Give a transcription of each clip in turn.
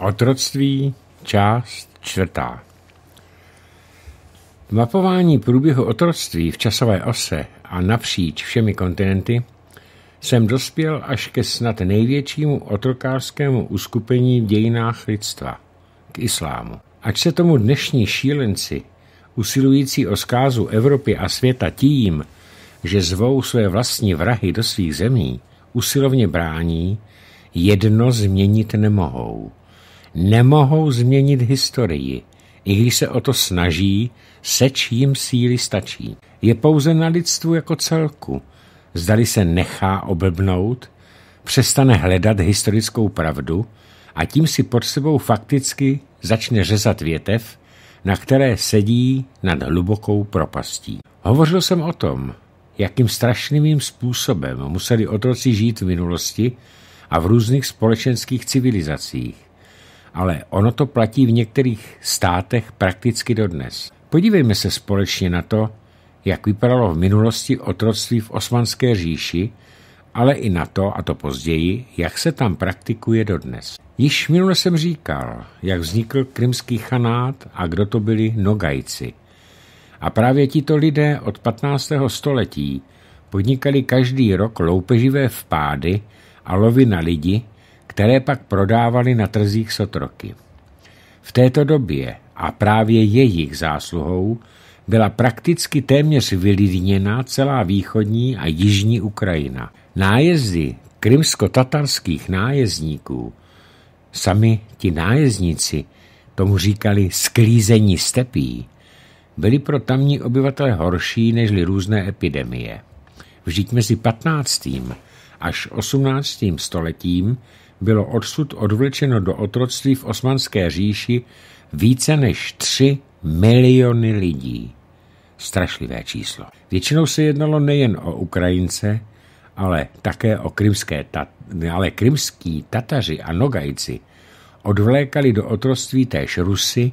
Otroctví, část čtvrtá. V mapování průběhu otroctví v časové ose a napříč všemi kontinenty jsem dospěl až ke snad největšímu otrokářskému uskupení v dějinách lidstva, k islámu. Ač se tomu dnešní šílenci, usilující o zkázu Evropy a světa tím, že zvou své vlastní vrahy do svých zemí, usilovně brání, jedno změnit nemohou nemohou změnit historii, i když se o to snaží, se čím síly stačí. Je pouze na lidstvu jako celku. Zdali se nechá oblbnout, přestane hledat historickou pravdu a tím si pod sebou fakticky začne řezat větev, na které sedí nad hlubokou propastí. Hovořil jsem o tom, jakým strašným způsobem museli otroci žít v minulosti a v různých společenských civilizacích ale ono to platí v některých státech prakticky dodnes. Podívejme se společně na to, jak vypadalo v minulosti otroctví v Osmanské říši, ale i na to, a to později, jak se tam praktikuje dodnes. Již minule jsem říkal, jak vznikl krymský chanát a kdo to byli Nogajci. A právě tito lidé od 15. století podnikali každý rok loupeživé vpády a lovy na lidi, které pak prodávali na trzích sotroky. V této době a právě jejich zásluhou byla prakticky téměř vylidněna celá východní a jižní Ukrajina. Nájezdy krymsko-tatarských nájezdníků, sami ti nájezdníci tomu říkali sklízení stepí, byly pro tamní obyvatele horší než různé epidemie. Vždyť mezi 15. až 18. stoletím bylo odsud odvlečeno do otroctví v osmanské říši více než 3 miliony lidí. Strašlivé číslo. Většinou se jednalo nejen o Ukrajince, ale také o krymské, tat, ale krymský Tataři a Nogajci odvlékali do otroctví též Rusy,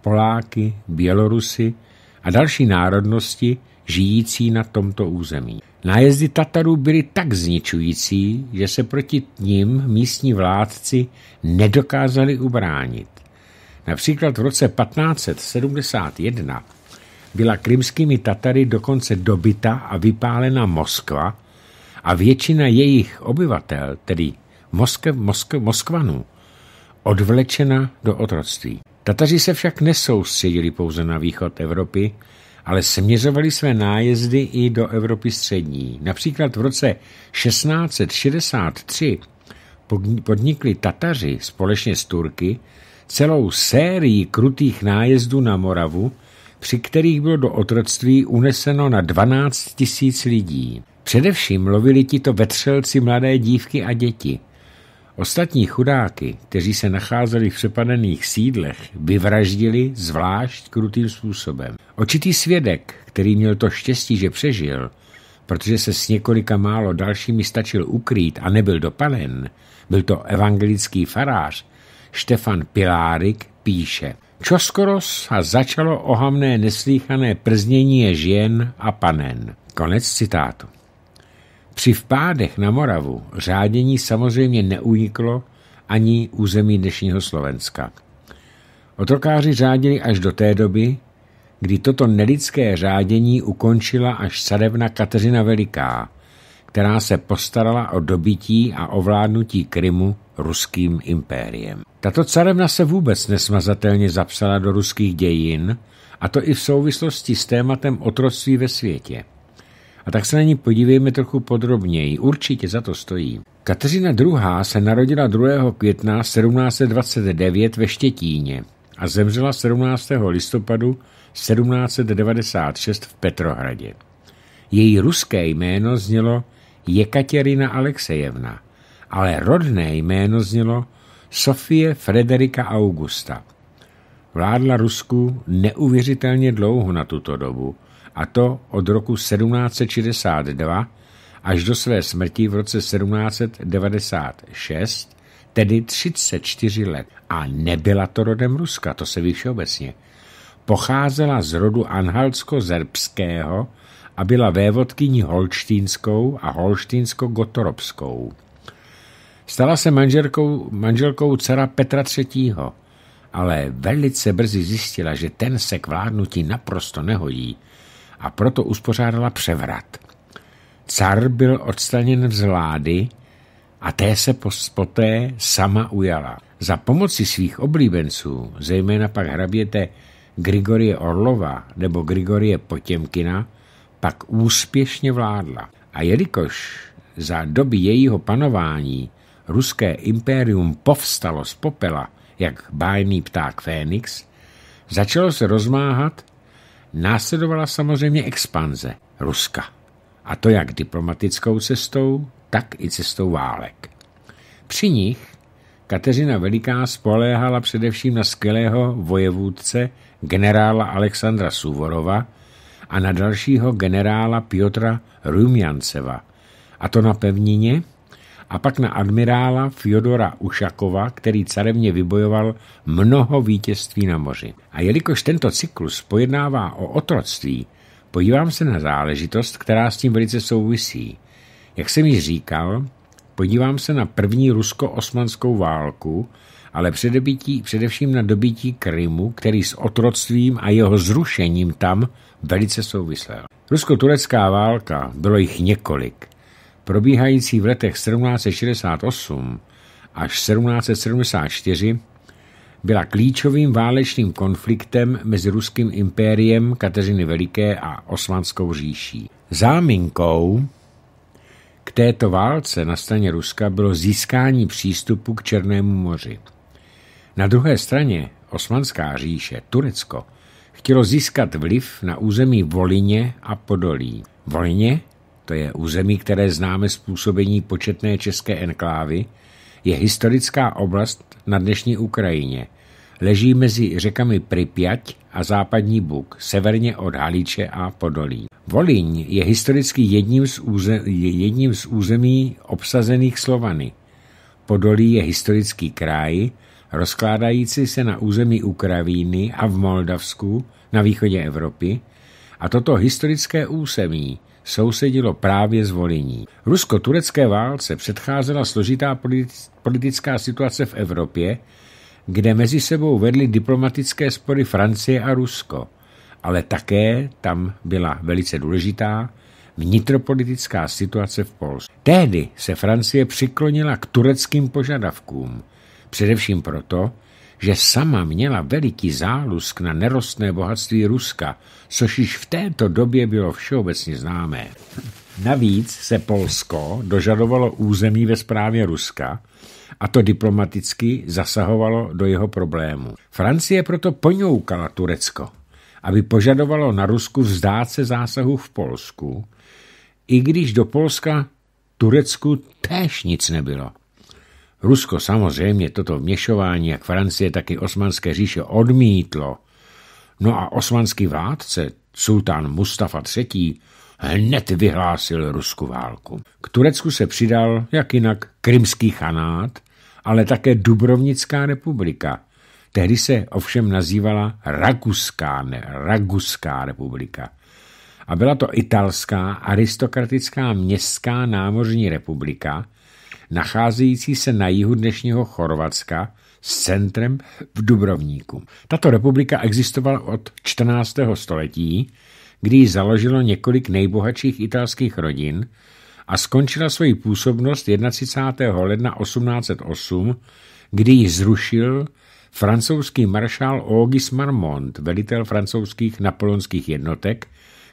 Poláky, Bělorusy a další národnosti žijící na tomto území. Nájezdy Tatarů byly tak zničující, že se proti ním místní vládci nedokázali ubránit. Například v roce 1571 byla krymskými Tatary dokonce dobita a vypálena Moskva a většina jejich obyvatel, tedy Moskv, Moskv, Moskvanů, odvlečena do otroctví. Tataři se však nesoustředili pouze na východ Evropy, ale směřovali své nájezdy i do Evropy střední. Například v roce 1663 podnikli Tataři společně s Turky celou sérii krutých nájezdů na Moravu, při kterých bylo do otroctví uneseno na 12 tisíc lidí. Především lovili tito vetřelci mladé dívky a děti – Ostatní chudáky, kteří se nacházeli v přepadených sídlech, vyvraždili zvlášť krutým způsobem. Očitý svědek, který měl to štěstí, že přežil, protože se s několika málo dalšími stačil ukrýt a nebyl dopaden, byl to evangelický farář, Štefan Pilárik píše. skoro a začalo ohamné neslíchané prznění žen a panen. Konec citátu. Při vpádech na Moravu řádění samozřejmě neuniklo ani území dnešního Slovenska. Otrokáři řádili až do té doby, kdy toto nelidské řádění ukončila až sadevna Kateřina Veliká, která se postarala o dobití a ovládnutí Krymu ruským impériem. Tato carevna se vůbec nesmazatelně zapsala do ruských dějin, a to i v souvislosti s tématem otroctví ve světě. A tak se na ní podívejme trochu podrobněji. Určitě za to stojí. Kateřina II. se narodila 2. května 1729 ve Štětíně a zemřela 17. listopadu 1796 v Petrohradě. Její ruské jméno znělo Jekaterina Alexejevna, ale rodné jméno znělo Sofie Frederika Augusta. Vládla Rusku neuvěřitelně dlouho na tuto dobu a to od roku 1762 až do své smrti v roce 1796, tedy 34 let. A nebyla to rodem Ruska, to se ví všeobecně. Pocházela z rodu anhalsko-zerbského a byla vévodkyní holštínskou a holštínsko-gotoropskou. Stala se manželkou, manželkou dcera Petra III., ale velice brzy zjistila, že ten se k vládnutí naprosto nehodí – a proto uspořádala převrat. Car byl odstraněn z vlády a té se poté sama ujala. Za pomoci svých oblíbenců, zejména pak hraběte Grigorie Orlova nebo Grigorie Potěmkina, pak úspěšně vládla. A jelikož za doby jejího panování ruské impérium povstalo z popela, jak bájný pták Fénix, začalo se rozmáhat Následovala samozřejmě expanze Ruska. A to jak diplomatickou cestou, tak i cestou válek. Při nich Kateřina Veliká spoléhala především na skvělého vojevůdce generála Alexandra Suvorova a na dalšího generála Piotra Rumjanceva, a to na pevnině, a pak na admirála Fyodora Ušakova, který carevně vybojoval mnoho vítězství na moři. A jelikož tento cyklus pojednává o otroctví, podívám se na záležitost, která s tím velice souvisí. Jak jsem již říkal, podívám se na první rusko-osmanskou válku, ale předebití, především na dobytí Krymu, který s otroctvím a jeho zrušením tam velice souvisel. Rusko-turecká válka, bylo jich několik, probíhající v letech 1768 až 1774 byla klíčovým válečným konfliktem mezi ruským impériem Kateřiny Veliké a osmanskou říší. Záminkou k této válce na straně Ruska bylo získání přístupu k Černému moři. Na druhé straně osmanská říše, Turecko, chtělo získat vliv na území Volině a Podolí. Volině to je území, které známe způsobení početné české enklávy, je historická oblast na dnešní Ukrajině. Leží mezi řekami Pripyať a západní Buk, severně od Haliče a Podolí. Volín je historicky jedním z, úze, jedním z území obsazených Slovany. Podolí je historický kraj, rozkládající se na území Ukrajiny a v Moldavsku na východě Evropy, a toto historické území sousedilo právě s Rusko-turecké válce předcházela složitá politická situace v Evropě, kde mezi sebou vedly diplomatické spory Francie a Rusko, ale také tam byla velice důležitá vnitropolitická situace v Polsku. Tehdy se Francie přiklonila k tureckým požadavkům, především proto, že sama měla veliký zálusk na nerostné bohatství Ruska, což již v této době bylo všeobecně známé. Navíc se Polsko dožadovalo území ve správě Ruska a to diplomaticky zasahovalo do jeho problému. Francie proto ponoukala Turecko, aby požadovalo na Rusku vzdát se zásahu v Polsku, i když do Polska Turecku též nic nebylo. Rusko samozřejmě toto vměšování, jak Francie, tak i osmanské říše odmítlo. No a osmanský vládce, sultán Mustafa III., hned vyhlásil Rusku válku. K Turecku se přidal, jak jinak, krymský chanát, ale také Dubrovnická republika. Tehdy se ovšem nazývala Raguská, ne, Raguská republika. A byla to italská aristokratická městská námořní republika, nacházející se na jihu dnešního Chorvatska s centrem v Dubrovníku. Tato republika existovala od 14. století, kdy ji založilo několik nejbohatších italských rodin a skončila svoji působnost 31. ledna 1808, kdy ji zrušil francouzský maršál August Marmont, velitel francouzských napoleonských jednotek,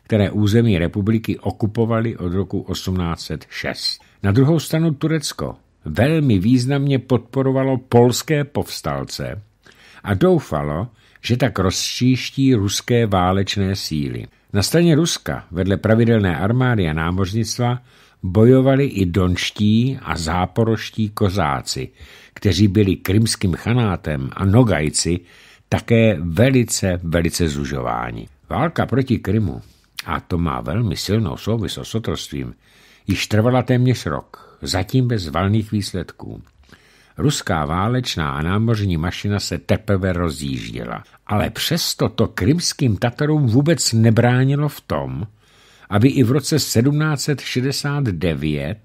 které území republiky okupovali od roku 1806. Na druhou stranu Turecko velmi významně podporovalo polské povstalce a doufalo, že tak rozšíští ruské válečné síly. Na straně Ruska vedle pravidelné armády a námořnictva bojovali i donští a záporoští kozáci, kteří byli krymským chanátem a nogajci také velice, velice zužováni. Válka proti Krymu, a to má velmi silnou souvislost s otrostvím, již trvala téměř rok, zatím bez valných výsledků. Ruská válečná a námořní mašina se teprve rozjížděla. Ale přesto to krymským Tatarům vůbec nebránilo v tom, aby i v roce 1769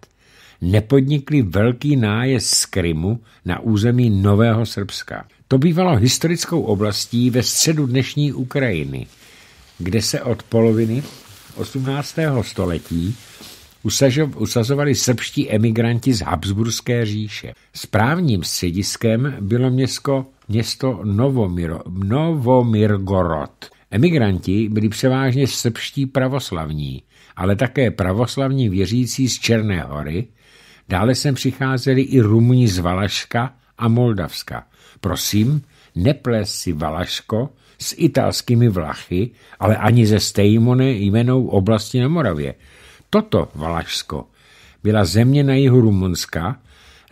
nepodnikli velký nájezd z Krymu na území Nového Srbska. To bývalo historickou oblastí ve středu dnešní Ukrajiny, kde se od poloviny 18. století usazovali srbští emigranti z Habsburské říše. Správním střediskem bylo město, město Novomiro, Novomirgorod. Emigranti byli převážně srbští pravoslavní, ale také pravoslavní věřící z Černé hory, dále sem přicházeli i Rumní z Valaška a Moldavska. Prosím, neples si Valaško s italskými Vlachy, ale ani ze stejné jmenou oblasti na Moravě – Toto Valašsko byla země na jihu Rumunska,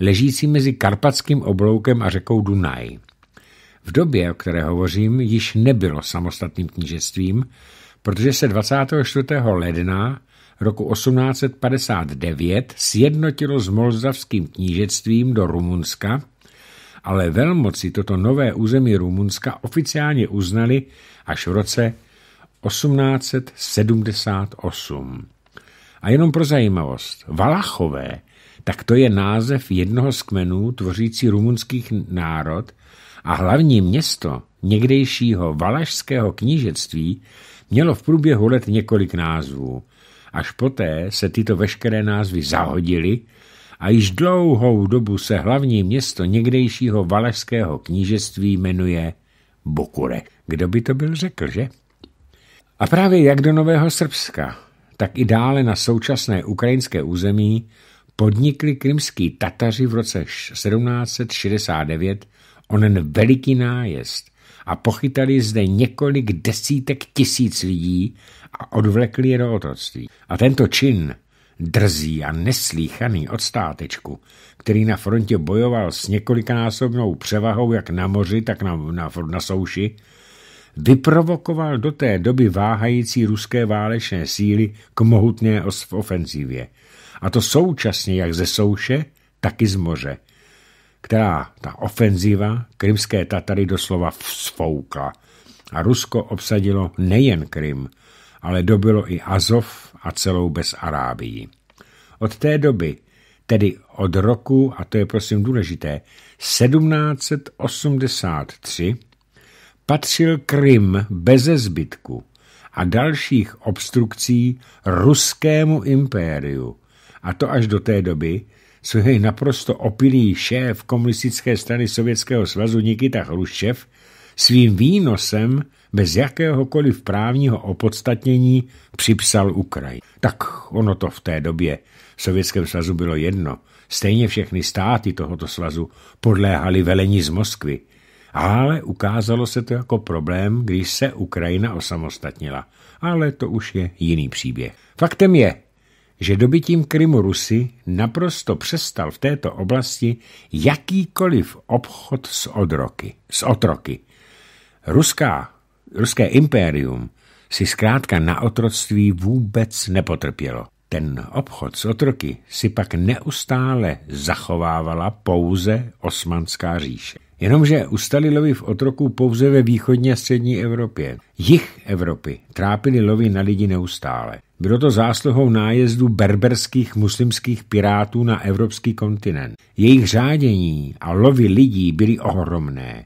ležící mezi Karpatským obloukem a řekou Dunaj. V době, o které hovořím, již nebylo samostatným knížectvím, protože se 24. ledna roku 1859 sjednotilo s Molzavským knížectvím do Rumunska, ale velmoci toto nové území Rumunska oficiálně uznali až v roce 1878. A jenom pro zajímavost, Valachové, tak to je název jednoho z kmenů tvořící rumunských národ a hlavní město někdejšího valašského knížectví mělo v průběhu let několik názvů. Až poté se tyto veškeré názvy zahodily a již dlouhou dobu se hlavní město někdejšího valašského knížectví jmenuje Bokure. Kdo by to byl řekl, že? A právě jak do Nového Srbska, tak i dále na současné ukrajinské území podnikli krymský Tataři v roce 1769 onen veliký nájezd a pochytali zde několik desítek tisíc lidí a odvlekli je do otroctví. A tento čin, drzí a neslíchaný od státečku, který na frontě bojoval s několikanásobnou převahou jak na moři, tak na, na, na souši, vyprovokoval do té doby váhající ruské válečné síly k mohutné ofenzivě, A to současně jak ze souše, tak i z moře, která ta ofenziva krymské Tatary doslova vzfoukla. A Rusko obsadilo nejen Krym, ale dobylo i Azov a celou Arábii. Od té doby, tedy od roku, a to je prosím důležité, 1783, patřil Krym beze zbytku a dalších obstrukcí ruskému impériu. A to až do té doby, co jej naprosto opilý šéf komunistické strany Sovětského svazu Nikita Hruščev svým výnosem bez jakéhokoliv právního opodstatnění připsal Ukraj. Tak ono to v té době v Sovětském svazu bylo jedno. Stejně všechny státy tohoto svazu podléhaly velení z Moskvy – ale ukázalo se to jako problém, když se Ukrajina osamostatnila. Ale to už je jiný příběh. Faktem je, že dobytím Krymu Rusy naprosto přestal v této oblasti jakýkoliv obchod s odroky, s otroky. Ruská, ruské impérium si zkrátka na otroctví vůbec nepotrpělo. Ten obchod s otroky si pak neustále zachovávala pouze osmanská říše. Jenomže ustali lovy v otroku pouze ve východní a střední Evropě. Jich Evropy trápili lovy na lidi neustále. Bylo to zásluhou nájezdu berberských muslimských pirátů na evropský kontinent. Jejich řádění a lovy lidí byly ohromné.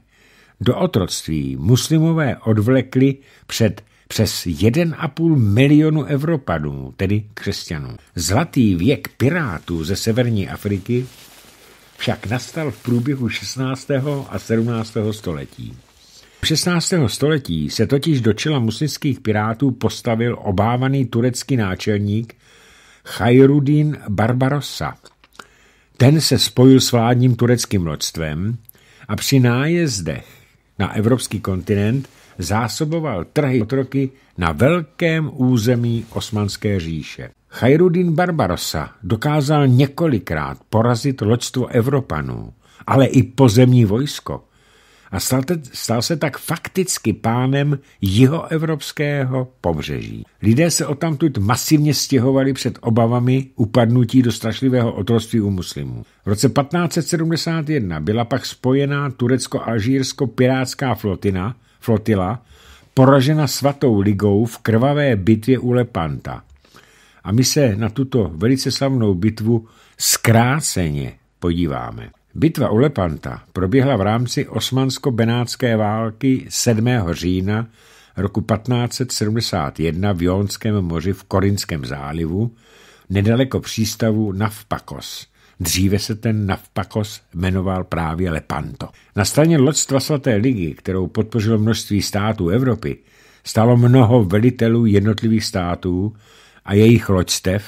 Do otroctví muslimové odvlekli před přes 1,5 milionu Evropanů, tedy křesťanů. Zlatý věk pirátů ze severní Afriky však nastal v průběhu 16. a 17. století. V 16. století se totiž do čela muslimských pirátů postavil obávaný turecký náčelník Chajrudin Barbarossa. Ten se spojil s vládním tureckým loďstvem a při nájezdech na evropský kontinent zásoboval trhy otroky na velkém území Osmanské říše. Chajrudin Barbarossa dokázal několikrát porazit loďstvo Evropanů, ale i pozemní vojsko a stal, te, stal se tak fakticky pánem jihoevropského pobřeží. Lidé se odtamtud masivně stěhovali před obavami upadnutí do strašlivého otroctví u muslimů. V roce 1571 byla pak spojená turecko-alžírsko-pirátská flotila poražena svatou ligou v krvavé bitvě u Lepanta – a my se na tuto velice slavnou bitvu zkráceně podíváme. Bitva u Lepanta proběhla v rámci osmansko-benátské války 7. října roku 1571 v Jonském moři v Korinském zálivu, nedaleko přístavu Navpakos. Dříve se ten Navpakos jmenoval právě Lepanto. Na straně loďstva svaté ligy, kterou podpořilo množství států Evropy, stalo mnoho velitelů jednotlivých států, a jejich loďstev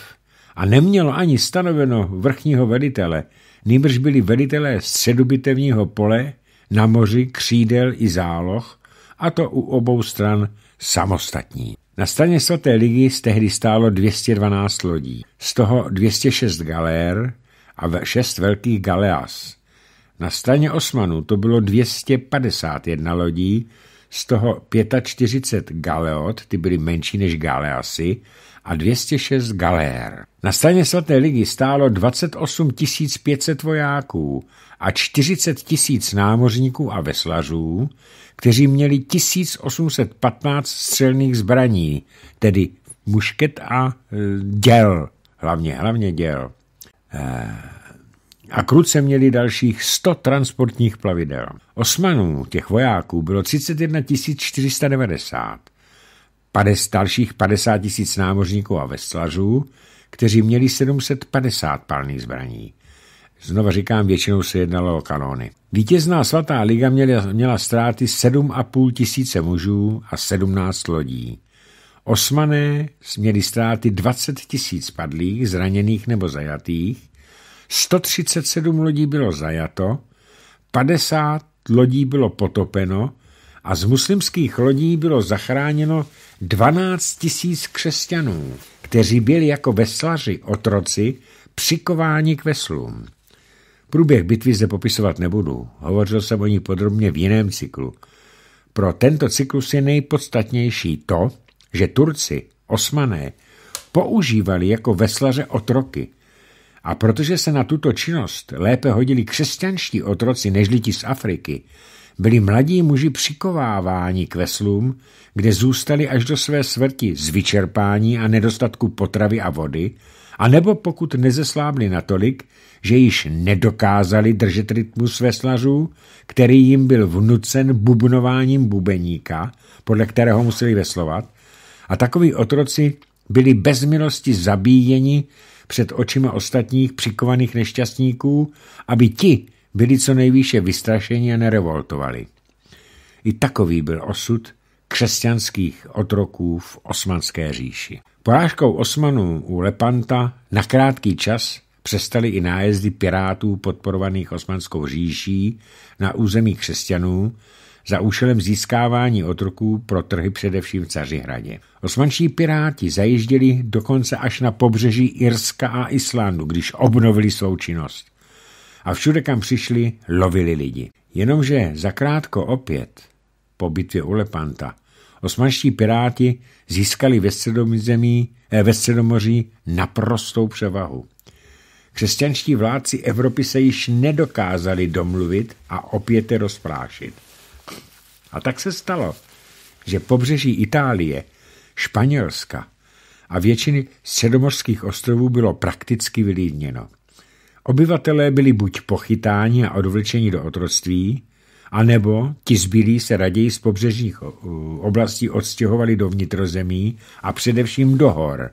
a nemělo ani stanoveno vrchního velitele, nýbrž byli velitelé středubitevního pole, na moři, křídel i záloh, a to u obou stran samostatní. Na straně svaté ligy z tehdy stálo 212 lodí, z toho 206 galér a 6 velkých galeas. Na straně Osmanů to bylo 251 lodí, z toho 45 galeot, ty byly menší než galeasy, a 206 galér. Na straně svaté ligy stálo 28 500 vojáků a 40 000 námořníků a veslařů, kteří měli 1815 střelných zbraní, tedy mušket a e, děl, hlavně, hlavně děl. Eh a kruce měli dalších 100 transportních plavidel. Osmanů, těch vojáků, bylo 31 490, 50, dalších 50 tisíc námořníků a veslařů, kteří měli 750 palných zbraní. Znova říkám, většinou se jednalo o kanóny. Vítězná svatá liga měla, měla ztráty 7,5 tisíce mužů a 17 lodí. Osmané měli ztráty 20 tisíc padlých, zraněných nebo zajatých 137 lodí bylo zajato, 50 lodí bylo potopeno a z muslimských lodí bylo zachráněno 12 tisíc křesťanů, kteří byli jako veslaři otroci přikováni k veslům. Průběh bitvy zde popisovat nebudu, hovořil jsem o ní podrobně v jiném cyklu. Pro tento cyklus je nejpodstatnější to, že Turci, osmané, používali jako veslaře otroky – a protože se na tuto činnost lépe hodili křesťanští otroci nežli ti z Afriky, byli mladí muži přikováváni k veslům, kde zůstali až do své smrti z vyčerpání a nedostatku potravy a vody, anebo pokud nezeslábli natolik, že již nedokázali držet rytmus veslařů, který jim byl vnucen bubnováním bubeníka, podle kterého museli veslovat, a takoví otroci byli bez milosti zabíjeni před očima ostatních přikovaných nešťastníků, aby ti byli co nejvýše vystrašeni a nerevoltovali. I takový byl osud křesťanských otroků v osmanské říši. Porážkou Osmanů u Lepanta na krátký čas přestaly i nájezdy pirátů podporovaných osmanskou říší na území křesťanů za účelem získávání otroků pro trhy především v Cařihradě. Osmanští piráti zajížděli dokonce až na pobřeží Irska a Islandu, když obnovili svou činnost. A všude, kam přišli, lovili lidi. Jenomže zakrátko opět, po bitvě u Lepanta, osmanští piráti získali ve, zemí, eh, ve Středomoří naprostou převahu. Křesťanští vládci Evropy se již nedokázali domluvit a opět je rozprášit. A tak se stalo, že pobřeží Itálie, Španělska a většiny středomorských ostrovů bylo prakticky vylídněno. Obyvatelé byli buď pochytáni a odvlečeni do otroctví, anebo ti zbylí se raději z pobřežních eh, oblastí odstěhovali do vnitrozemí a především do hor,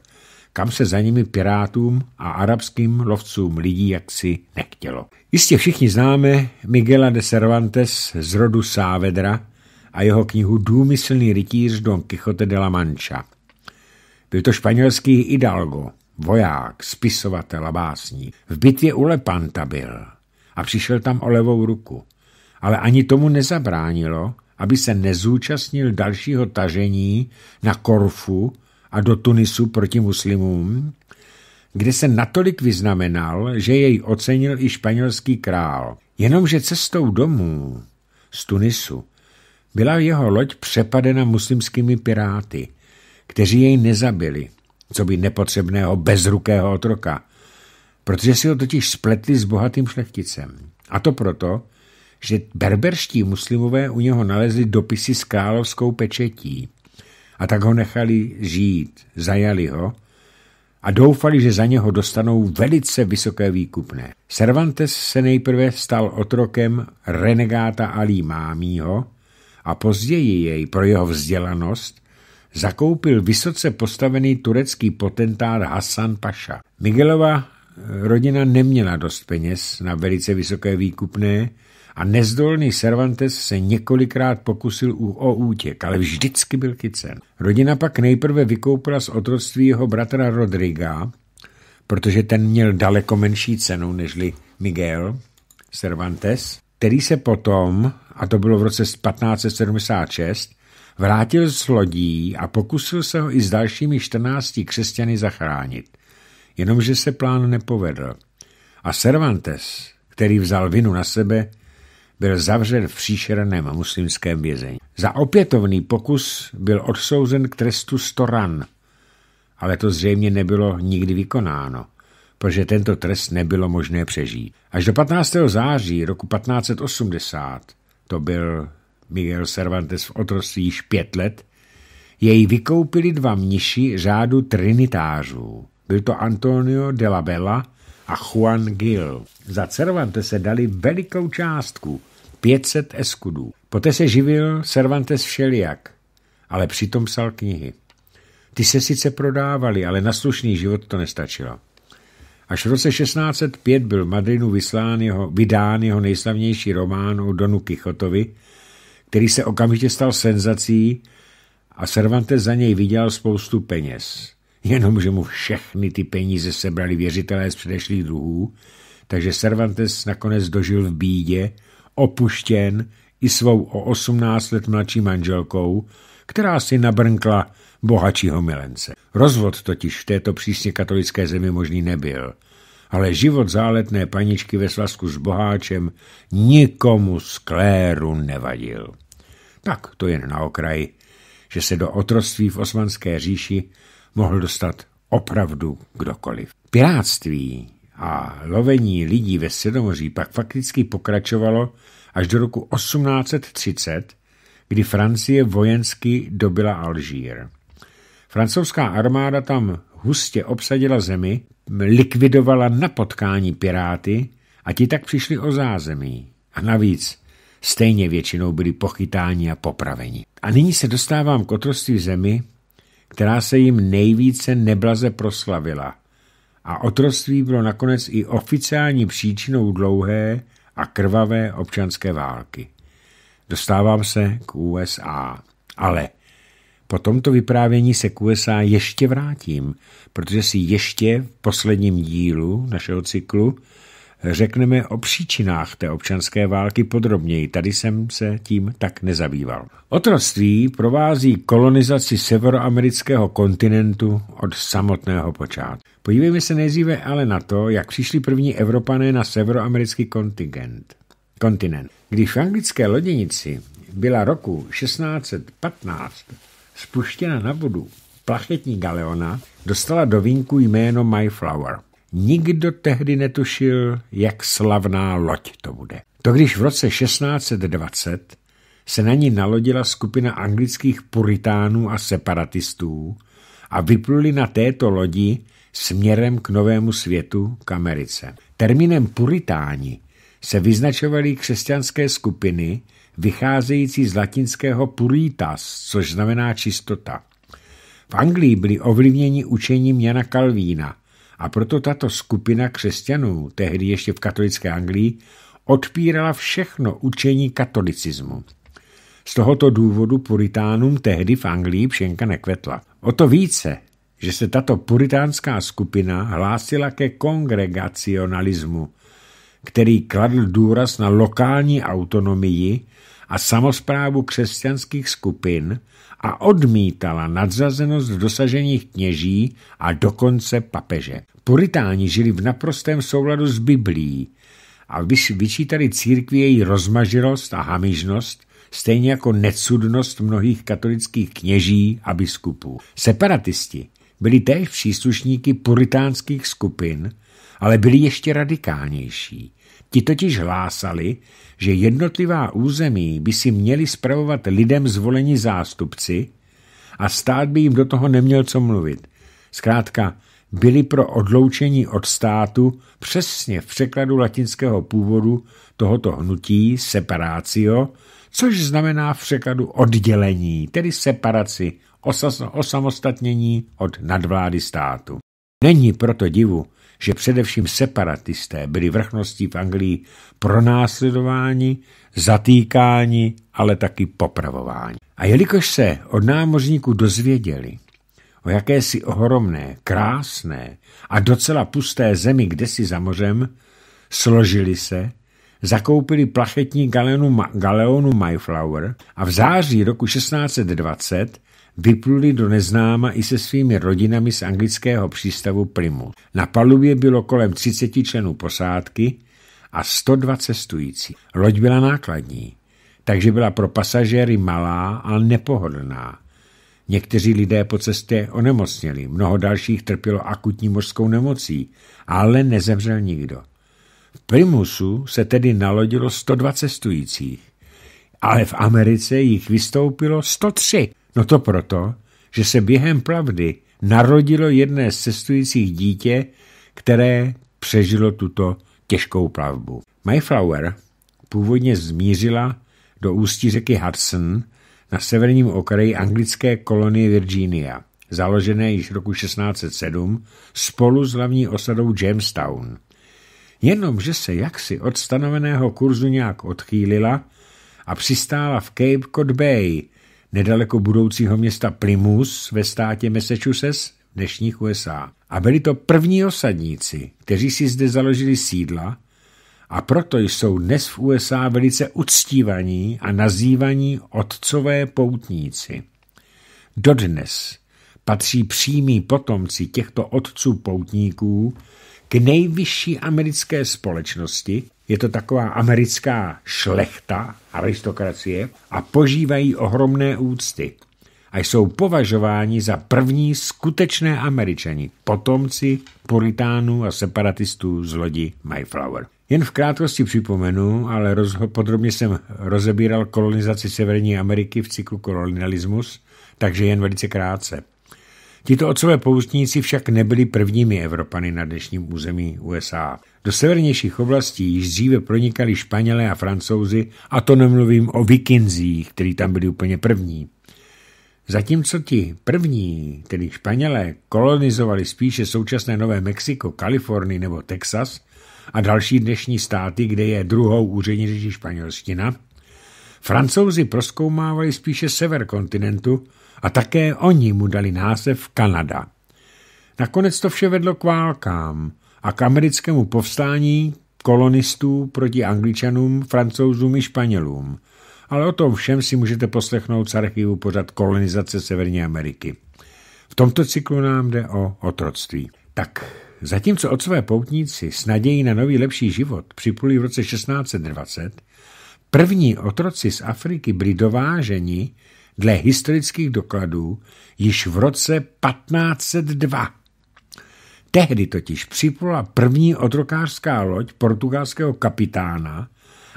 kam se za nimi pirátům a arabským lovcům lidí jaksi nechtělo. Jistě všichni známe Miguela de Cervantes z rodu Sávedra, a jeho knihu Důmyslný rytíř Don Quixote de la Mancha. Byl to španělský Hidalgo, voják, spisovatel a básník. V bitvě u Lepanta byl a přišel tam o levou ruku. Ale ani tomu nezabránilo, aby se nezúčastnil dalšího tažení na Korfu a do Tunisu proti muslimům, kde se natolik vyznamenal, že jej ocenil i španělský král. Jenomže cestou domů z Tunisu byla jeho loď přepadena muslimskými piráty, kteří jej nezabili, co by nepotřebného bezrukého otroka, protože si ho totiž spletli s bohatým šlechticem. A to proto, že berberští muslimové u něho nalezli dopisy s královskou pečetí a tak ho nechali žít, zajali ho a doufali, že za něho dostanou velice vysoké výkupné. Cervantes se nejprve stal otrokem renegáta Alí Mámího, a později jej pro jeho vzdělanost zakoupil vysoce postavený turecký potentár Hasan Paša. Miguelova eh, rodina neměla dost peněz na velice vysoké výkupné a nezdolný Cervantes se několikrát pokusil o útěk, ale vždycky byl kycen. Rodina pak nejprve vykoupila z otroctví jeho bratra Rodriga, protože ten měl daleko menší cenu nežli Miguel Cervantes, který se potom a to bylo v roce 1576, vrátil z lodí a pokusil se ho i s dalšími 14 křesťany zachránit. Jenomže se plán nepovedl. A Cervantes, který vzal vinu na sebe, byl zavřen v příšerném muslimském vězení. Za opětovný pokus byl odsouzen k trestu 100 ran, ale to zřejmě nebylo nikdy vykonáno, protože tento trest nebylo možné přežít. Až do 15. září roku 1580 to byl Miguel Cervantes v otroctví již pět let, jej vykoupili dva mniši řádu trinitářů. Byl to Antonio de la Bella a Juan Gil. Za Cervantes se dali velikou částku, 500 eskudů. Poté se živil Cervantes všelijak, ale přitom psal knihy. Ty se sice prodávali, ale na slušný život to nestačilo. Až v roce 1605 byl v Madrinu vyslán jeho, vydán jeho nejslavnější román o Donu Kichotovi, který se okamžitě stal senzací a Cervantes za něj vydělal spoustu peněz. Jenomže mu všechny ty peníze sebrali věřitelé z předešlých druhů, takže Cervantes nakonec dožil v bídě, opuštěn i svou o 18 let mladší manželkou, která si nabrnkla bohatšího milence. Rozvod totiž v této přísně katolické zemi možný nebyl, ale život záletné paničky ve svazku s boháčem nikomu z kléru nevadil. Tak to jen na okraji, že se do otroctví v osmanské říši mohl dostat opravdu kdokoliv. Piráctví a lovení lidí ve Sedomoří pak fakticky pokračovalo až do roku 1830, kdy Francie vojensky dobila Alžír. Francouzská armáda tam hustě obsadila zemi, likvidovala na potkání piráty a ti tak přišli o zázemí. A navíc stejně většinou byli pochytáni a popraveni. A nyní se dostávám k otroství zemi, která se jim nejvíce neblaze proslavila. A otroství bylo nakonec i oficiální příčinou dlouhé a krvavé občanské války. Dostávám se k USA. Ale po tomto vyprávění se k USA ještě vrátím, protože si ještě v posledním dílu našeho cyklu řekneme o příčinách té občanské války podrobněji. Tady jsem se tím tak nezabýval. Otroctví provází kolonizaci severoamerického kontinentu od samotného počátku. Podívejme se nejdříve ale na to, jak přišli první Evropané na severoamerický kontingent. kontinent. Když v anglické loděnici byla roku 1615 spuštěna na vodu plachetní galeona dostala do vínku jméno Mayflower. Nikdo tehdy netušil, jak slavná loď to bude. To když v roce 1620 se na ní nalodila skupina anglických puritánů a separatistů a vypluli na této lodi směrem k novému světu, k Americe. Termínem puritáni se vyznačovaly křesťanské skupiny vycházející z latinského puritas, což znamená čistota. V Anglii byli ovlivněni učením Jana Kalvína a proto tato skupina křesťanů, tehdy ještě v katolické Anglii, odpírala všechno učení katolicismu. Z tohoto důvodu puritánům tehdy v Anglii pšenka nekvetla. O to více, že se tato puritánská skupina hlásila ke kongregacionalismu, který kladl důraz na lokální autonomii a samozprávu křesťanských skupin a odmítala nadřazenost dosažených kněží a dokonce papeže. Puritáni žili v naprostém souladu s Biblií a vyčítali církvi její rozmažilost a hamižnost, stejně jako necudnost mnohých katolických kněží a biskupů. Separatisti byli též příslušníky puritánských skupin, ale byli ještě radikálnější. Ti totiž hlásali, že jednotlivá území by si měli spravovat lidem zvolení zástupci a stát by jim do toho neměl co mluvit. Zkrátka, byli pro odloučení od státu přesně v překladu latinského původu tohoto hnutí separácio, což znamená v překladu oddělení, tedy separaci, osamostatnění od nadvlády státu. Není proto divu, že především separatisté byli vrchností v Anglii pronásledováni, zatýkáni, ale taky popravováni. A jelikož se od námořníků dozvěděli, o jakési ohromné, krásné a docela pusté zemi si za mořem, složili se, zakoupili plachetní galeonu, galeonu Mayflower a v září roku 1620 vypluli do neznáma i se svými rodinami z anglického přístavu Primu. Na palubě bylo kolem 30 členů posádky a 120 cestující. Loď byla nákladní, takže byla pro pasažéry malá, ale nepohodlná. Někteří lidé po cestě onemocněli, mnoho dalších trpělo akutní mořskou nemocí, ale nezemřel nikdo. V Primusu se tedy nalodilo 120 cestujících, ale v Americe jich vystoupilo 103. No to proto, že se během plavdy narodilo jedné z cestujících dítě, které přežilo tuto těžkou plavbu. Mayflower původně zmířila do ústí řeky Hudson na severním okraji anglické kolonie Virginia, založené již roku 1607 spolu s hlavní osadou Jamestown. Jenomže se jaksi od stanoveného kurzu nějak odchýlila a přistála v Cape Cod Bay – nedaleko budoucího města Plymouth ve státě Massachusetts v dnešních USA. A byli to první osadníci, kteří si zde založili sídla a proto jsou dnes v USA velice uctívaní a nazývaní otcové poutníci. Dodnes patří přímí potomci těchto otců poutníků k nejvyšší americké společnosti, je to taková americká šlechta, aristokracie, a požívají ohromné úcty. A jsou považováni za první skutečné američani, potomci puritánů a separatistů z lodi Mayflower. Jen v krátkosti připomenu, ale podrobně jsem rozebíral kolonizaci Severní Ameriky v cyklu kolonialismus, takže jen velice krátce. Tito otcové pouštníci však nebyli prvními Evropany na dnešním území USA. Do severnějších oblastí již dříve pronikali Španělé a Francouzi, a to nemluvím o Vikinzích, kteří tam byli úplně první. Zatímco ti první, tedy Španělé, kolonizovali spíše současné Nové Mexiko, Kalifornii nebo Texas a další dnešní státy, kde je druhou úřední řeči španělština, Francouzi proskoumávali spíše sever kontinentu a také oni mu dali název Kanada. Nakonec to vše vedlo k válkám a k americkému povstání kolonistů proti Angličanům, Francouzům i Španělům. Ale o tom všem si můžete poslechnout z archivu pořad kolonizace Severní Ameriky. V tomto cyklu nám jde o otroctví. Tak, zatímco otcové poutníci s nadějí na nový lepší život připulí v roce 1620, první otroci z Afriky byli dováženi dle historických dokladů již v roce 1502. Tehdy totiž připlula první otrokářská loď portugalského kapitána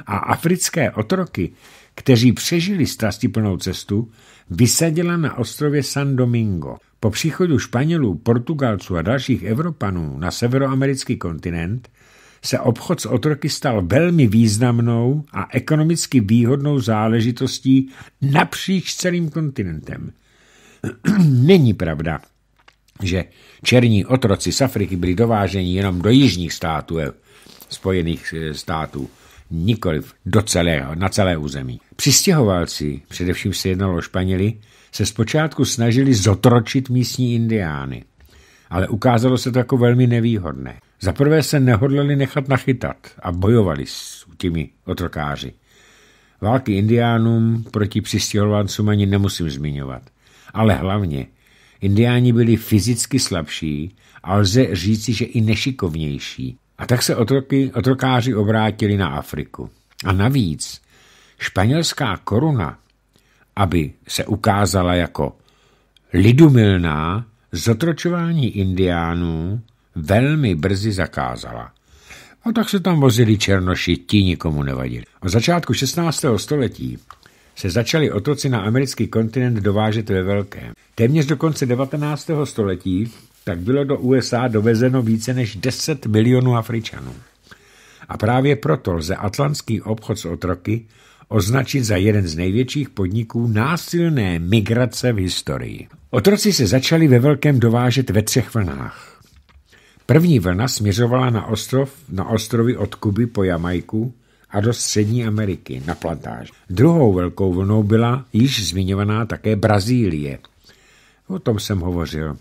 a africké otroky, kteří přežili plnou cestu, vysadila na ostrově San Domingo. Po příchodu Španělů, Portugalců a dalších Evropanů na severoamerický kontinent se obchod s otroky stal velmi významnou a ekonomicky výhodnou záležitostí napříč celým kontinentem. Není pravda, že černí otroci z Afriky byli dováženi jenom do jižních států, eh, spojených eh, států, nikoliv do celého, na celé území. Přistěhovalci, především se jednalo o Španěli, se zpočátku snažili zotročit místní indiány ale ukázalo se to jako velmi nevýhodné. Za prvé se nehodlali nechat nachytat a bojovali s těmi otrokáři. Války indiánům proti přistěhovancům ani nemusím zmiňovat. Ale hlavně, indiáni byli fyzicky slabší a lze říci, že i nešikovnější. A tak se otroky, otrokáři obrátili na Afriku. A navíc, španělská koruna, aby se ukázala jako lidumilná, zotročování indiánů velmi brzy zakázala. A tak se tam vozili černoši, ti nikomu nevadili. V začátku 16. století se začaly otroci na americký kontinent dovážet ve velkém. Téměř do konce 19. století tak bylo do USA dovezeno více než 10 milionů Afričanů. A právě proto lze atlantský obchod s otroky označit za jeden z největších podniků násilné migrace v historii. Otroci se začali ve velkém dovážet ve třech vlnách. První vlna směřovala na, ostrov, na ostrovy od Kuby po Jamajku a do Střední Ameriky na plantáž. Druhou velkou vlnou byla již zmiňovaná také Brazílie. O tom jsem hovořil.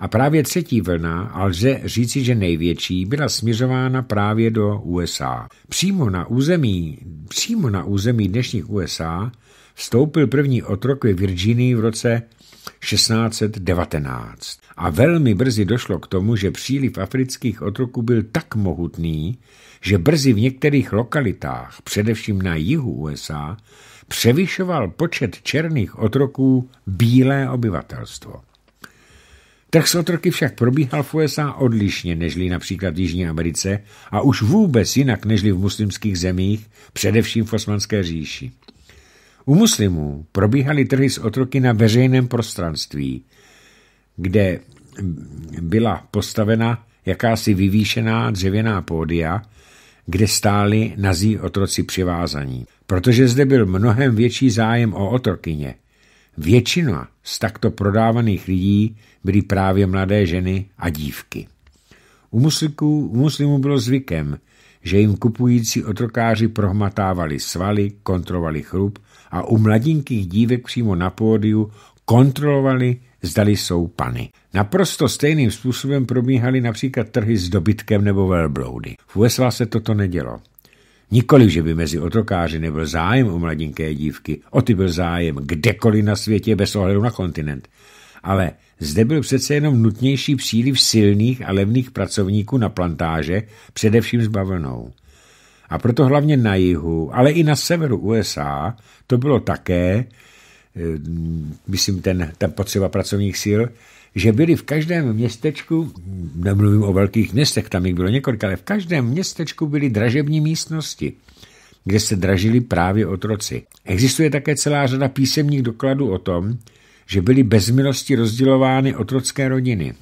A právě třetí vlna, a lze říci, že největší, byla směřována právě do USA. Přímo na území, přímo na území dnešních USA vstoupil první otrok ve Virginii v roce 1619. A velmi brzy došlo k tomu, že příliv afrických otroků byl tak mohutný, že brzy v některých lokalitách, především na jihu USA, převyšoval počet černých otroků bílé obyvatelstvo. Trh s otroky však probíhal v USA odlišně nežli například v Jižní Americe a už vůbec jinak nežli v muslimských zemích, především v osmanské říši. U muslimů probíhaly trhy s otroky na veřejném prostranství, kde byla postavena jakási vyvýšená dřevěná pódia, kde stáli nazí otroci přivázaní. Protože zde byl mnohem větší zájem o otrokyně, Většina z takto prodávaných lidí byly právě mladé ženy a dívky. U, musliků, u muslimů bylo zvykem, že jim kupující otrokáři prohmatávali svaly, kontrolovali chrup a u mladinkých dívek přímo na pódiu kontrolovali, zdali jsou pany. Naprosto stejným způsobem probíhaly například trhy s dobytkem nebo velbloudy. V USA se toto nedělo. Nikoli, že by mezi otrokáři nebyl zájem o mladinké dívky, o ty byl zájem kdekoliv na světě bez ohledu na kontinent. Ale zde byl přece jenom nutnější příliv silných a levných pracovníků na plantáže, především s bavlnou. A proto hlavně na jihu, ale i na severu USA to bylo také, eh, myslím, ten, ten potřeba pracovních sil, že byli v každém městečku, nemluvím o velkých městech, tam jich bylo několik, ale v každém městečku byly dražební místnosti, kde se dražili právě otroci. Existuje také celá řada písemných dokladů o tom, že byly bez milosti rozdělovány otrocké rodiny.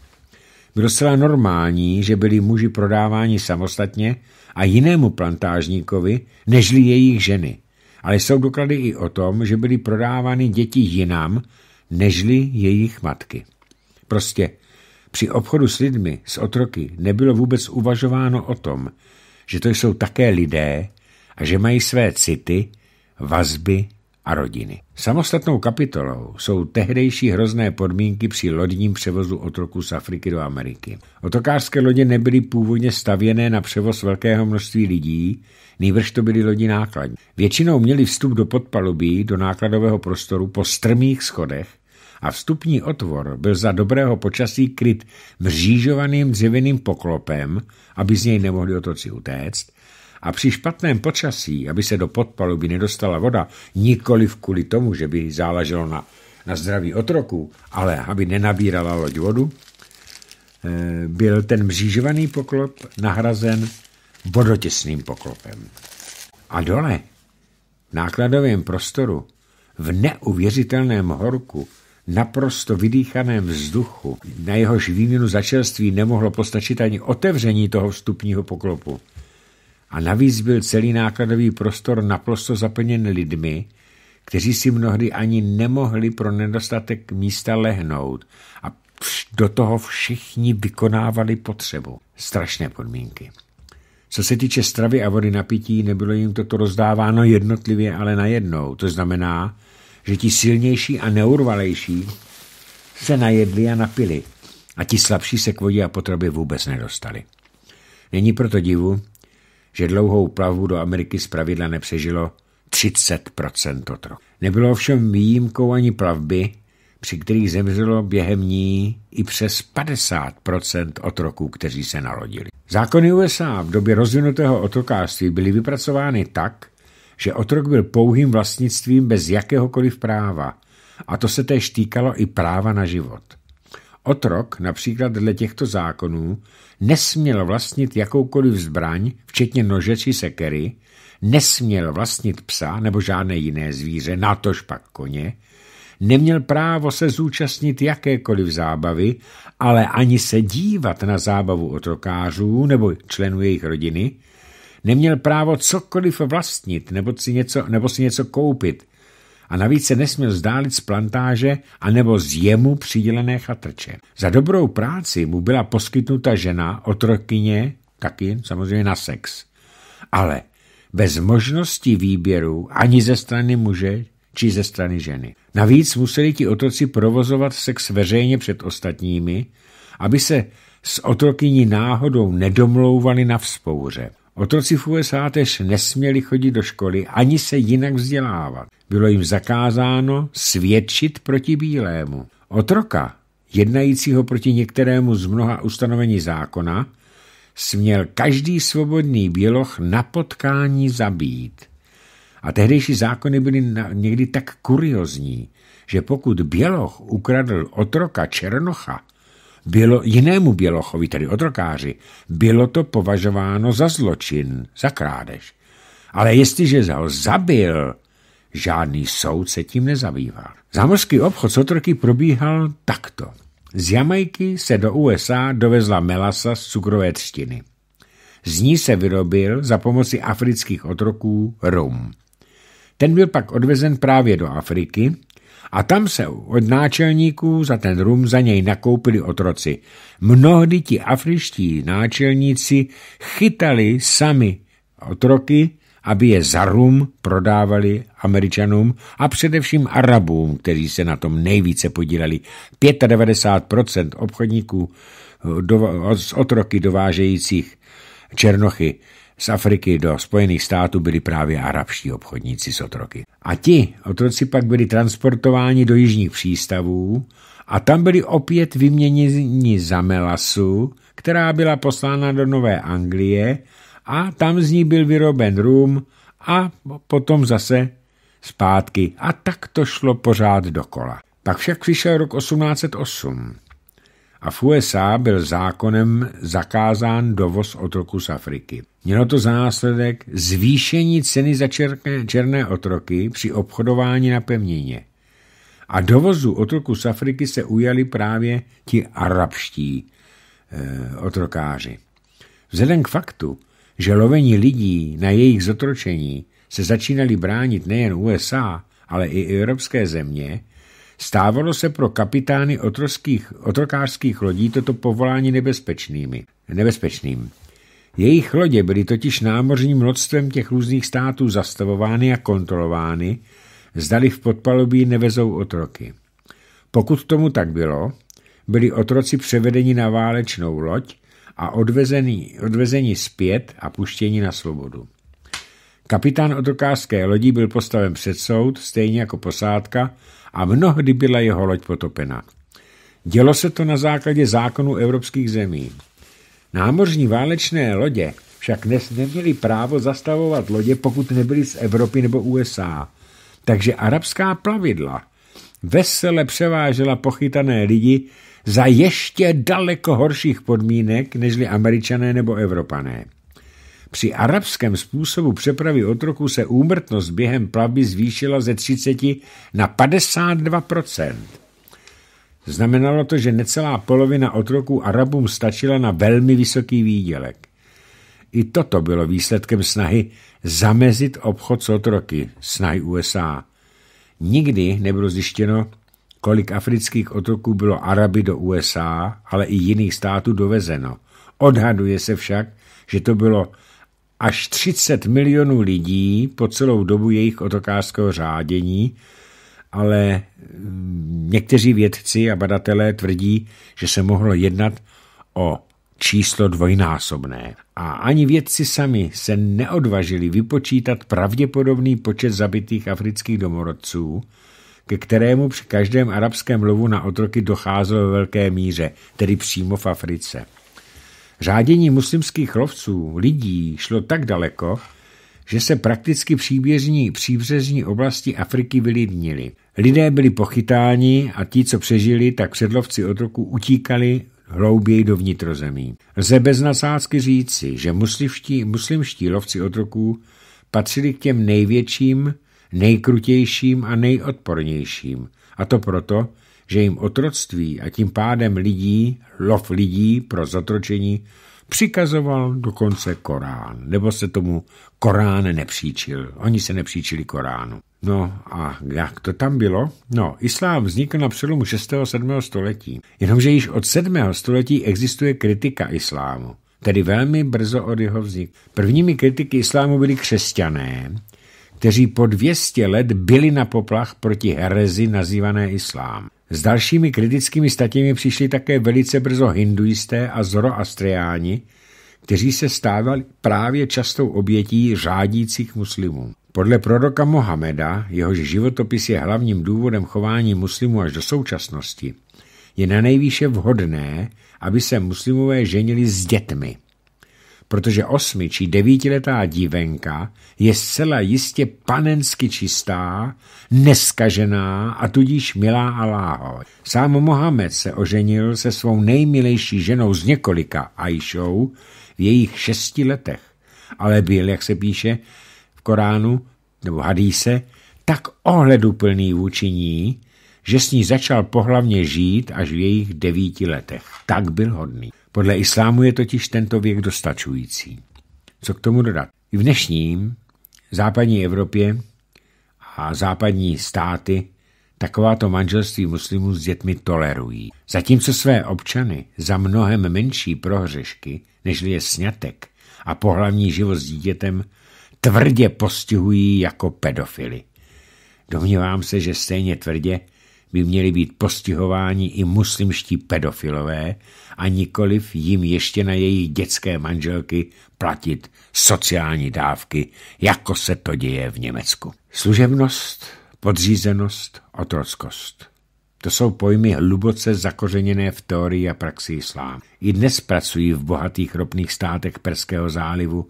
Bylo zcela normální, že byli muži prodáváni samostatně a jinému plantážníkovi, nežli jejich ženy. Ale jsou doklady i o tom, že byly prodávány děti jinam, nežli jejich matky. Prostě při obchodu s lidmi, s otroky, nebylo vůbec uvažováno o tom, že to jsou také lidé a že mají své city, vazby a rodiny. Samostatnou kapitolou jsou tehdejší hrozné podmínky při lodním převozu otroků z Afriky do Ameriky. Otokářské lodě nebyly původně stavěné na převoz velkého množství lidí, nýbrž to byly lodi nákladní. Většinou měli vstup do podpalubí, do nákladového prostoru po strmých schodech, a vstupní otvor byl za dobrého počasí kryt mřížovaným dřevěným poklopem, aby z něj nemohli otoci utéct, a při špatném počasí, aby se do podpaluby nedostala voda, nikoli kvůli tomu, že by záleželo na, na zdraví otroku, ale aby nenabírala loď vodu, eh, byl ten mřížovaný poklop nahrazen vodotěsným poklopem. A dole, v nákladovém prostoru, v neuvěřitelném horku, naprosto vydýchaném vzduchu, na jehož výměnu začelství nemohlo postačit ani otevření toho vstupního poklopu. A navíc byl celý nákladový prostor naprosto zaplněn lidmi, kteří si mnohdy ani nemohli pro nedostatek místa lehnout a do toho všichni vykonávali potřebu. Strašné podmínky. Co se týče stravy a vody napití, nebylo jim toto rozdáváno jednotlivě, ale najednou. To znamená, že ti silnější a neurvalejší se najedli a napili a ti slabší se k vodě a potrobě vůbec nedostali. Není proto divu, že dlouhou plavbu do Ameriky zpravidla nepřežilo 30% otrok. Nebylo ovšem výjimkou ani plavby, při kterých zemřelo během ní i přes 50% otroků, kteří se narodili. Zákony USA v době rozvinutého otrokářství byly vypracovány tak, že otrok byl pouhým vlastnictvím bez jakéhokoliv práva, a to se též týkalo i práva na život. Otrok, například dle těchto zákonů, nesměl vlastnit jakoukoliv zbraň, včetně nože či sekery, nesměl vlastnit psa nebo žádné jiné zvíře, natož pak koně, neměl právo se zúčastnit jakékoliv zábavy, ale ani se dívat na zábavu otrokářů nebo členů jejich rodiny, Neměl právo cokoliv vlastnit nebo si něco, nebo si něco koupit a navíc se nesměl zdálit z plantáže anebo z jemu přidělené chatrče. Za dobrou práci mu byla poskytnuta žena, otrokyně, taky samozřejmě na sex. Ale bez možnosti výběru ani ze strany muže, či ze strany ženy. Navíc museli ti otroci provozovat sex veřejně před ostatními, aby se s otrokyní náhodou nedomlouvali na vzpouře. Otroci v USA tež nesměli chodit do školy ani se jinak vzdělávat. Bylo jim zakázáno svědčit proti bílému. Otroka, jednajícího proti některému z mnoha ustanovení zákona, směl každý svobodný běloch na potkání zabít. A tehdejší zákony byly někdy tak kuriozní, že pokud běloch ukradl otroka Černocha, bylo jinému Bělochovi, tedy otrokáři, bylo to považováno za zločin, za krádež. Ale jestliže ho zabil, žádný soud se tím nezabýval. Zámořský obchod s otroky probíhal takto. Z Jamajky se do USA dovezla melasa z cukrové třtiny. Z ní se vyrobil za pomoci afrických otroků rum. Ten byl pak odvezen právě do Afriky, a tam se od náčelníků za ten rum za něj nakoupili otroci. Mnohdy ti afriští náčelníci chytali sami otroky, aby je za rum prodávali američanům a především arabům, kteří se na tom nejvíce podíleli. 95% obchodníků eh, do, z otroky dovážejících Černochy z Afriky do Spojených států byli právě arabští obchodníci s otroky. A ti otroci pak byli transportováni do jižních přístavů a tam byli opět vyměněni za melasu, která byla poslána do Nové Anglie a tam z ní byl vyroben rum a potom zase zpátky. A tak to šlo pořád dokola. Pak však přišel rok 1808 a v USA byl zákonem zakázán dovoz otroku z Afriky. Mělo to za následek zvýšení ceny za černé, černé otroky při obchodování na pevnině. A dovozu otroku z Afriky se ujali právě ti arabští e, otrokáři. Vzhledem k faktu, že lovení lidí na jejich zotročení se začínali bránit nejen USA, ale i evropské země, Stávalo se pro kapitány otroských, otrokářských lodí toto povolání nebezpečnými, nebezpečným. Jejich lodě byly totiž námořním lodstvem těch různých států zastavovány a kontrolovány, zdali v podpalubí nevezou otroky. Pokud tomu tak bylo, byli otroci převedeni na válečnou loď a odvezeni, odvezeni zpět a puštěni na svobodu. Kapitán otokářské lodi byl postaven před soud, stejně jako posádka, a mnohdy byla jeho loď potopena. Dělo se to na základě zákonů evropských zemí. Námořní válečné lodě však dnes právo zastavovat lodě, pokud nebyly z Evropy nebo USA. Takže arabská plavidla vesele převážela pochytané lidi za ještě daleko horších podmínek nežli američané nebo evropané. Při arabském způsobu přepravy otroků se úmrtnost během plavby zvýšila ze 30 na 52 Znamenalo to, že necelá polovina otroků Arabům stačila na velmi vysoký výdělek. I toto bylo výsledkem snahy zamezit obchod s otroky, snahy USA. Nikdy nebylo zjištěno, kolik afrických otroků bylo Araby do USA, ale i jiných států dovezeno. Odhaduje se však, že to bylo až 30 milionů lidí po celou dobu jejich otokářského řádění, ale někteří vědci a badatelé tvrdí, že se mohlo jednat o číslo dvojnásobné. A ani vědci sami se neodvažili vypočítat pravděpodobný počet zabitých afrických domorodců, ke kterému při každém arabském lovu na otroky docházelo ve velké míře, tedy přímo v Africe. Řádění muslimských lovců, lidí, šlo tak daleko, že se prakticky příběžní příbřežní oblasti Afriky vylidnili. Lidé byli pochytáni a ti, co přežili, tak předlovci roku utíkali hlouběji do vnitrozemí. Lze bez nasázky říci, že muslimští, muslimští lovci roku patřili k těm největším, nejkrutějším a nejodpornějším. A to proto, že jim otroctví a tím pádem lidí, lov lidí pro zatročení, přikazoval dokonce Korán, nebo se tomu Korán nepříčil. Oni se nepříčili Koránu. No a jak to tam bylo? No, islám vznikl na přelomu 6. a 7. století. Jenomže již od 7. století existuje kritika islámu, tedy velmi brzo od jeho vzniku. Prvními kritiky islámu byli křesťané, kteří po 200 let byli na poplach proti herezi nazývané islám. S dalšími kritickými statěmi přišli také velice brzo hinduisté a zoroastriáni, kteří se stávali právě častou obětí řádících muslimů. Podle proroka Mohameda, jehož životopis je hlavním důvodem chování muslimů až do současnosti, je na nejvýše vhodné, aby se muslimové ženili s dětmi protože osmi či devítiletá dívenka je zcela jistě panensky čistá, neskažená a tudíž milá Aláho. Sám Mohamed se oženil se svou nejmilejší ženou z několika Aishou v jejich šesti letech, ale byl, jak se píše v Koránu nebo Hadíse, tak ohleduplný vůči ní, že s ní začal pohlavně žít až v jejich devíti letech. Tak byl hodný. Podle islámu je totiž tento věk dostačující. Co k tomu dodat? I v dnešním západní Evropě a západní státy takováto manželství muslimů s dětmi tolerují. Zatímco své občany za mnohem menší prohřešky, než je snětek a pohlavní život s dítětem, tvrdě postihují jako pedofily. Domnívám se, že stejně tvrdě by měli být postihováni i muslimští pedofilové a nikoliv jim ještě na jejich dětské manželky platit sociální dávky, jako se to děje v Německu. Služebnost, podřízenost, otrockost. To jsou pojmy hluboce zakořeněné v teorii a praxi islámu. I dnes pracují v bohatých ropných státech Perského zálivu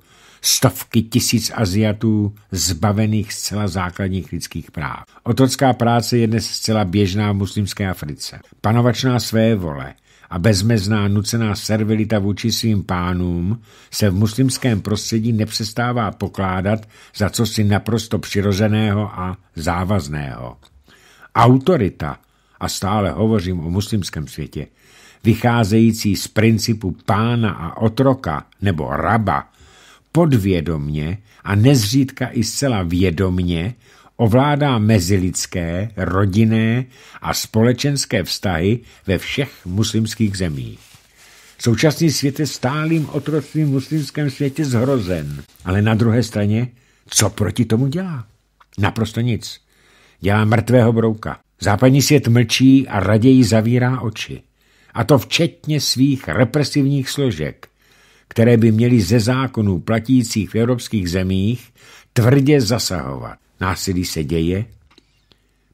stovky tisíc Aziatů zbavených zcela základních lidských práv. Otrocká práce je dnes zcela běžná v muslimské Africe. Panovačná své vole a bezmezná nucená servilita vůči svým pánům se v muslimském prostředí nepřestává pokládat za cosi naprosto přirozeného a závazného. Autorita, a stále hovořím o muslimském světě, vycházející z principu pána a otroka nebo raba, podvědomně a nezřídka i zcela vědomně ovládá mezilidské, rodinné a společenské vztahy ve všech muslimských zemích. Současný svět je stálým otroctvím v muslimském světě zhrozen. Ale na druhé straně, co proti tomu dělá? Naprosto nic. Dělá mrtvého brouka. Západní svět mlčí a raději zavírá oči. A to včetně svých represivních složek – které by měly ze zákonů platících v evropských zemích tvrdě zasahovat. Násilí se děje,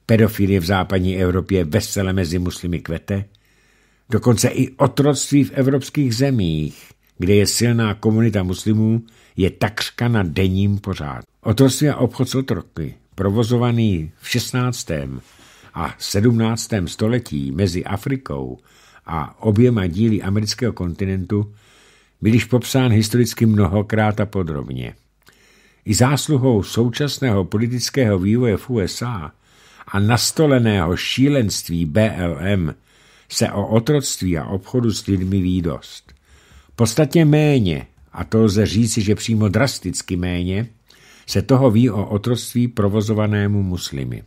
pedofilie v západní Evropě vesele mezi muslimy kvete, dokonce i otroctví v evropských zemích, kde je silná komunita muslimů, je takřka na denním pořád. Otroctví a obchod s otroky, provozovaný v 16. a 17. století mezi Afrikou a oběma díly amerického kontinentu, byl již popsán historicky mnohokrát a podrobně. I zásluhou současného politického vývoje v USA a nastoleného šílenství BLM se o otroctví a obchodu s lidmi ví dost. Podstatně méně, a to lze říci, že přímo drasticky méně, se toho ví o otroctví provozovanému muslimy.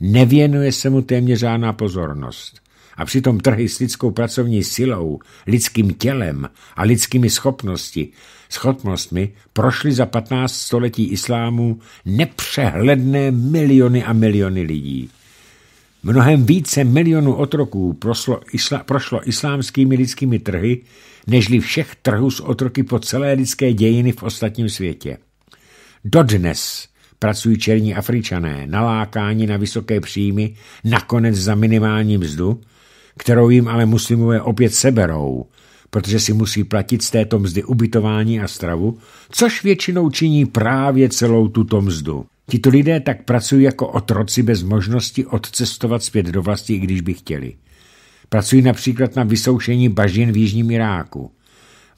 Nevěnuje se mu téměř žádná pozornost a přitom trhy s lidskou pracovní silou, lidským tělem a lidskými schopnosti, schopnostmi prošly za 15 století islámu nepřehledné miliony a miliony lidí. Mnohem více milionů otroků prošlo, isla, prošlo islámskými lidskými trhy, nežli všech trhů s otroky po celé lidské dějiny v ostatním světě. Dodnes pracují černí Afričané, nalákáni na vysoké příjmy, nakonec za minimální mzdu, kterou jim ale muslimové opět seberou, protože si musí platit z této mzdy ubytování a stravu, což většinou činí právě celou tuto mzdu. Tito lidé tak pracují jako otroci bez možnosti odcestovat zpět do vlasti, i když by chtěli. Pracují například na vysoušení bažin v Jižním Iráku.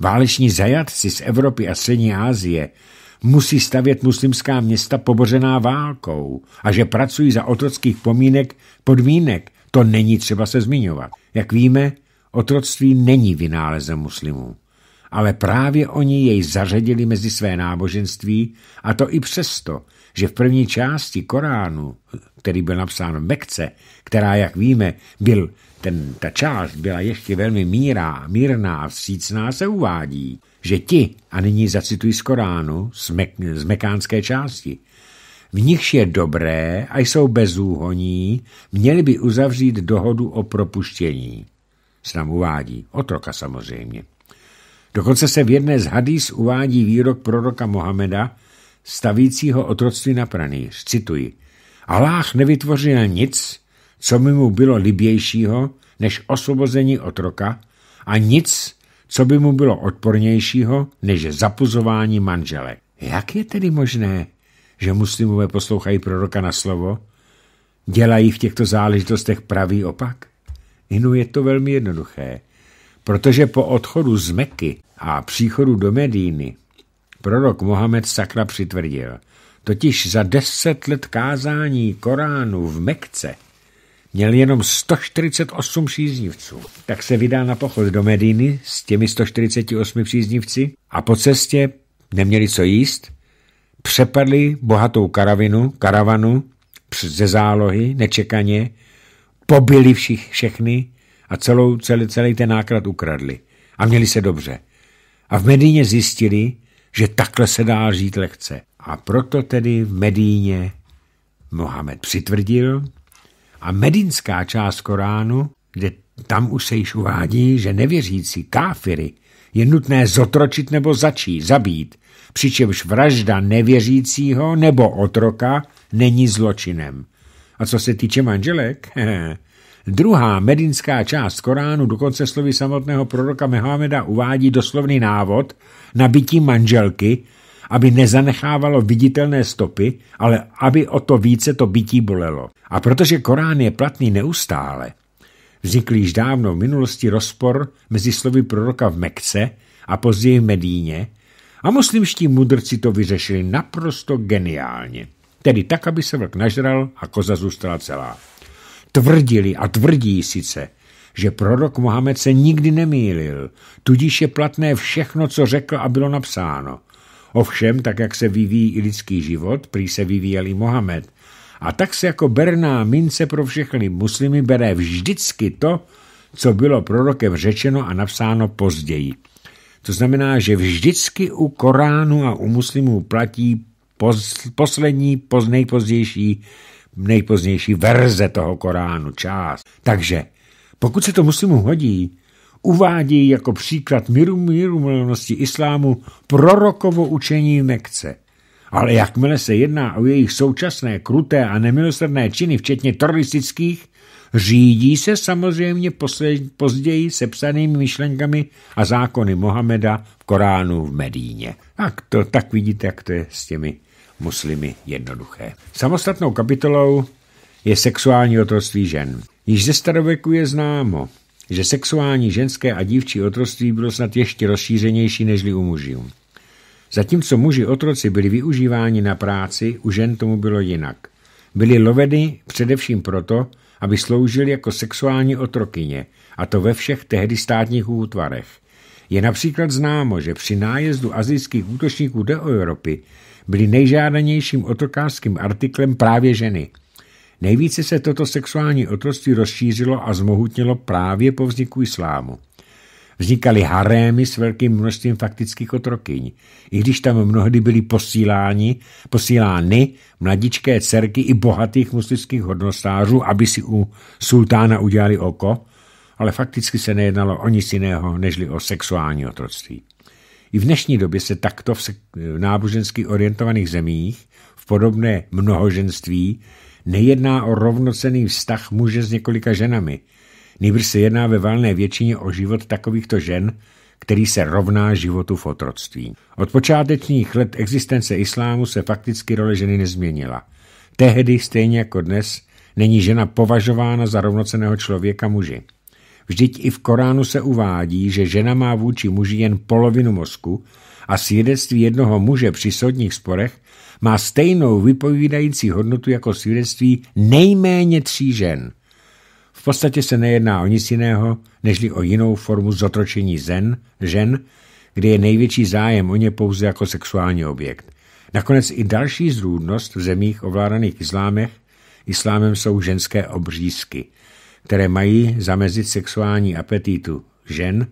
Váleční zajatci z Evropy a Střední Asie musí stavět muslimská města pobořená válkou a že pracují za otrockých pomínek, podmínek to není třeba se zmiňovat. Jak víme, otroctví není vynálezem muslimů, ale právě oni jej zařadili mezi své náboženství a to i přesto, že v první části Koránu, který byl napsán v Mekce, která, jak víme, byl, ten, ta část byla ještě velmi mírá, mírná a vstřícná, se uvádí, že ti, a nyní zacituji z Koránu, z, Mek, z mekánské části, v nichž je dobré a jsou bezúhoní, měli by uzavřít dohodu o propuštění. Snam uvádí, otroka samozřejmě. Dokonce se v jedné z hadís uvádí výrok proroka Mohameda, stavícího otroctví na pranýř. Cituji. Aláh nevytvořil nic, co by mu bylo libějšího, než osvobození otroka a nic, co by mu bylo odpornějšího, než zapuzování manžele. Jak je tedy možné, že muslimové poslouchají proroka na slovo, dělají v těchto záležitostech pravý opak? Inu je to velmi jednoduché, protože po odchodu z Meky a příchodu do Medíny prorok Mohamed Sakra přitvrdil, totiž za deset let kázání Koránu v Mekce měl jenom 148 příznivců. Tak se vydal na pochod do Medíny s těmi 148 příznivci a po cestě neměli co jíst, přepadli bohatou karavinu, karavanu ze zálohy nečekaně, pobili všich, všechny a celou, celý, celý ten náklad ukradli. A měli se dobře. A v Medíně zjistili, že takhle se dá žít lehce. A proto tedy v Medíně Mohamed přitvrdil a medinská část Koránu, kde tam už se již uvádí, že nevěřící káfiry je nutné zotročit nebo začít, zabít, přičemž vražda nevěřícího nebo otroka není zločinem. A co se týče manželek, druhá medinská část Koránu dokonce slovy samotného proroka Mehameda, uvádí doslovný návod na bytí manželky, aby nezanechávalo viditelné stopy, ale aby o to více to bytí bolelo. A protože Korán je platný neustále, vznikl již dávno v minulosti rozpor mezi slovy proroka v Mekce a později v Medíně, a muslimští mudrci to vyřešili naprosto geniálně. Tedy tak, aby se vlk nažral a koza zůstala celá. Tvrdili a tvrdí sice, že prorok Mohamed se nikdy nemýlil, tudíž je platné všechno, co řekl a bylo napsáno. Ovšem, tak jak se vyvíjí i lidský život, prý se vyvíjel i Mohamed. A tak se jako berná mince pro všechny muslimy bere vždycky to, co bylo prorokem řečeno a napsáno později. To znamená, že vždycky u Koránu a u muslimů platí poslední, poz, nejpozdější, nejpozdější verze toho Koránu, část. Takže pokud se to muslimům hodí, uvádí jako příklad míru milovnosti islámu prorokovo učení Mekce. Ale jakmile se jedná o jejich současné kruté a nemilosrdné činy, včetně teroristických, Řídí se samozřejmě později sepsanými myšlenkami a zákony Mohameda v Koránu v Medíně. Tak, to, tak vidíte, jak to je s těmi muslimy jednoduché. Samostatnou kapitolou je sexuální otroctví žen. Již ze starověku je známo, že sexuální ženské a dívčí otroctví bylo snad ještě rozšířenější nežli u mužů. Zatímco muži otroci byli využíváni na práci, u žen tomu bylo jinak. Byli loveny především proto, aby sloužil jako sexuální otrokyně, a to ve všech tehdy státních útvarech. Je například známo, že při nájezdu azijských útočníků do Evropy byly nejžádanějším otrokářským artiklem právě ženy. Nejvíce se toto sexuální otroctví rozšířilo a zmohutnilo právě po vzniku islámu. Vznikaly harémy s velkým množstvím faktických otrokyň, i když tam mnohdy byly posíláni, posílány mladičké dcerky i bohatých muslimských hodnostářů, aby si u sultána udělali oko, ale fakticky se nejednalo o nic jiného, nežli o sexuální otroctví. I v dnešní době se takto v nábožensky orientovaných zemích v podobné mnohoženství nejedná o rovnocený vztah muže s několika ženami – Nýbrž se jedná ve valné většině o život takovýchto žen, který se rovná životu v otroctví. Od počátečních let existence islámu se fakticky role ženy nezměnila. Tehdy, stejně jako dnes, není žena považována za rovnoceného člověka muži. Vždyť i v Koránu se uvádí, že žena má vůči muži jen polovinu mozku a svědectví jednoho muže při soudních sporech má stejnou vypovídající hodnotu jako svědectví nejméně tří žen – podstatě se nejedná o nic jiného, nežli o jinou formu zotročení zen, žen, kde je největší zájem o ně pouze jako sexuální objekt. Nakonec i další zrůdnost v zemích ovládaných islámech, islámem jsou ženské obřízky, které mají zamezit sexuální apetitu žen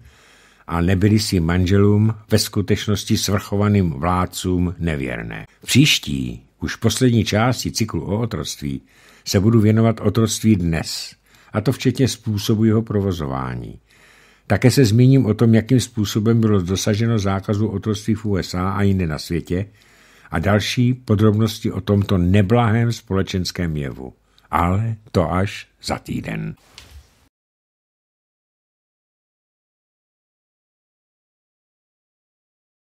a nebyli si manželům ve skutečnosti svrchovaným vládcům nevěrné. Příští, už poslední části cyklu o otroctví, se budu věnovat otroctví dnes – a to včetně způsobu jeho provozování. Také se zmíním o tom, jakým způsobem bylo dosaženo zákazu otroctví v USA a jinde na světě a další podrobnosti o tomto neblahém společenském jevu. Ale to až za týden.